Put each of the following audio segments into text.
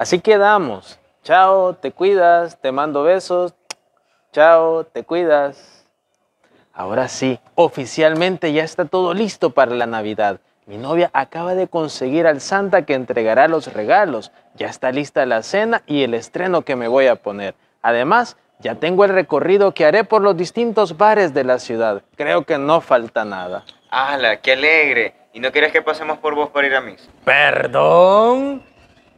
Así quedamos. Chao, te cuidas, te mando besos. Chao, te cuidas. Ahora sí, oficialmente ya está todo listo para la Navidad. Mi novia acaba de conseguir al Santa que entregará los regalos. Ya está lista la cena y el estreno que me voy a poner. Además, ya tengo el recorrido que haré por los distintos bares de la ciudad. Creo que no falta nada. ¡Hala! ¡Qué alegre! ¿Y no quieres que pasemos por vos para ir a mis? ¿Perdón?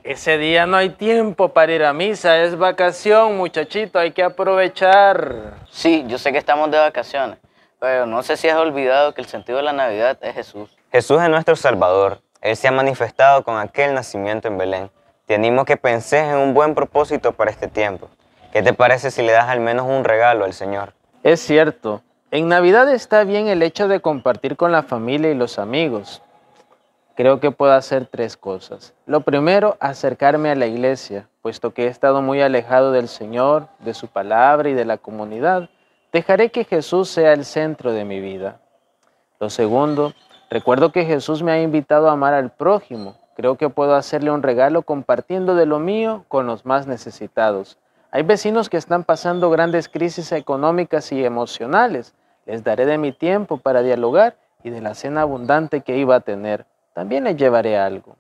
Ese día no hay tiempo para ir a misa, es vacación, muchachito, hay que aprovechar. Sí, yo sé que estamos de vacaciones, pero no sé si has olvidado que el sentido de la Navidad es Jesús. Jesús es nuestro Salvador. Él se ha manifestado con aquel nacimiento en Belén. Tenemos que pensar en un buen propósito para este tiempo. ¿Qué te parece si le das al menos un regalo al Señor? Es cierto. En Navidad está bien el hecho de compartir con la familia y los amigos, creo que puedo hacer tres cosas. Lo primero, acercarme a la iglesia, puesto que he estado muy alejado del Señor, de su palabra y de la comunidad. Dejaré que Jesús sea el centro de mi vida. Lo segundo, recuerdo que Jesús me ha invitado a amar al prójimo. Creo que puedo hacerle un regalo compartiendo de lo mío con los más necesitados. Hay vecinos que están pasando grandes crisis económicas y emocionales. Les daré de mi tiempo para dialogar y de la cena abundante que iba a tener. También le llevaré algo.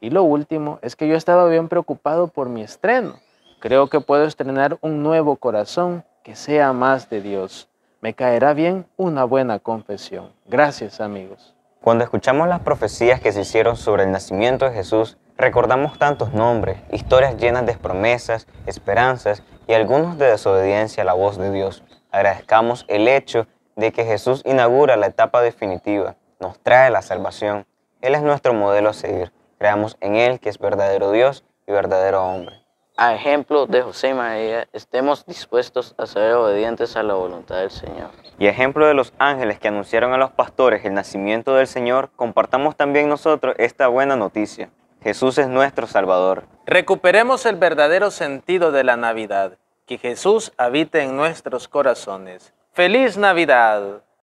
Y lo último es que yo estaba bien preocupado por mi estreno. Creo que puedo estrenar un nuevo corazón que sea más de Dios. Me caerá bien una buena confesión. Gracias amigos. Cuando escuchamos las profecías que se hicieron sobre el nacimiento de Jesús, recordamos tantos nombres, historias llenas de promesas, esperanzas y algunos de desobediencia a la voz de Dios. Agradezcamos el hecho de que Jesús inaugura la etapa definitiva, nos trae la salvación él es nuestro modelo a seguir. Creamos en Él que es verdadero Dios y verdadero hombre. A ejemplo de José y María, estemos dispuestos a ser obedientes a la voluntad del Señor. Y ejemplo de los ángeles que anunciaron a los pastores el nacimiento del Señor, compartamos también nosotros esta buena noticia. Jesús es nuestro Salvador. Recuperemos el verdadero sentido de la Navidad, que Jesús habite en nuestros corazones. ¡Feliz Navidad!